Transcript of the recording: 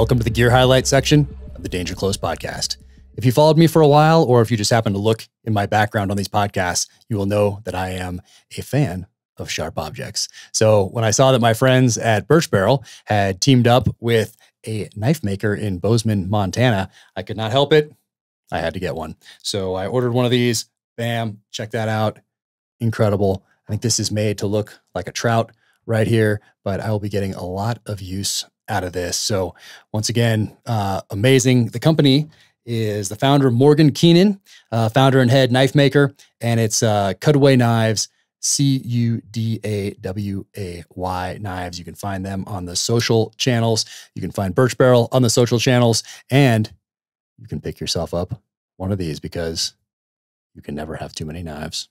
Welcome to the gear highlight section of the Danger Close podcast. If you followed me for a while, or if you just happen to look in my background on these podcasts, you will know that I am a fan of sharp objects. So when I saw that my friends at Birch Barrel had teamed up with a knife maker in Bozeman, Montana, I could not help it. I had to get one. So I ordered one of these. Bam, check that out. Incredible. I think this is made to look like a trout right here, but I will be getting a lot of use out of this. So, once again, uh, amazing. The company is the founder, Morgan Keenan, uh, founder and head knife maker, and it's uh, Cutaway Knives, C U D A W A Y Knives. You can find them on the social channels. You can find Birch Barrel on the social channels, and you can pick yourself up one of these because you can never have too many knives.